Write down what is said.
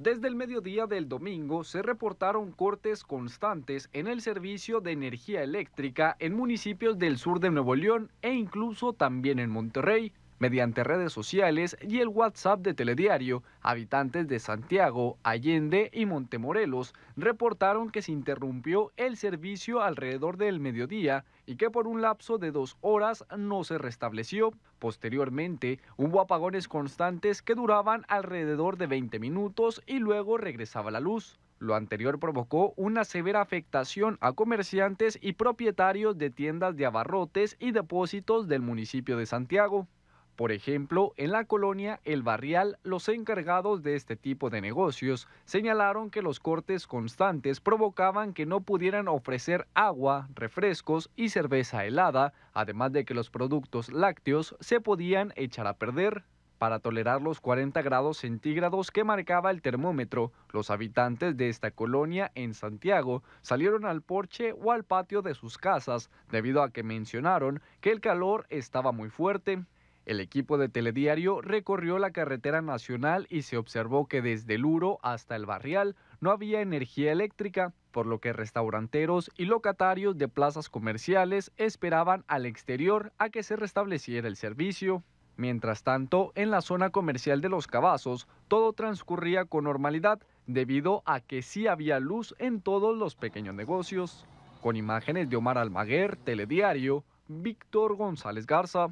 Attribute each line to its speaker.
Speaker 1: Desde el mediodía del domingo se reportaron cortes constantes en el servicio de energía eléctrica en municipios del sur de Nuevo León e incluso también en Monterrey, mediante redes sociales y el WhatsApp de Telediario, habitantes de Santiago, Allende y Montemorelos reportaron que se interrumpió el servicio alrededor del mediodía y que por un lapso de dos horas no se restableció. Posteriormente, hubo apagones constantes que duraban alrededor de 20 minutos y luego regresaba la luz. Lo anterior provocó una severa afectación a comerciantes y propietarios de tiendas de abarrotes y depósitos del municipio de Santiago. Por ejemplo, en la colonia El Barrial, los encargados de este tipo de negocios señalaron que los cortes constantes provocaban que no pudieran ofrecer agua, refrescos y cerveza helada, además de que los productos lácteos se podían echar a perder. Para tolerar los 40 grados centígrados que marcaba el termómetro, los habitantes de esta colonia en Santiago salieron al porche o al patio de sus casas debido a que mencionaron que el calor estaba muy fuerte. El equipo de Telediario recorrió la carretera nacional y se observó que desde el Uro hasta el Barrial no había energía eléctrica, por lo que restauranteros y locatarios de plazas comerciales esperaban al exterior a que se restableciera el servicio. Mientras tanto, en la zona comercial de Los Cavazos, todo transcurría con normalidad debido a que sí había luz en todos los pequeños negocios. Con imágenes de Omar Almaguer, Telediario, Víctor González Garza.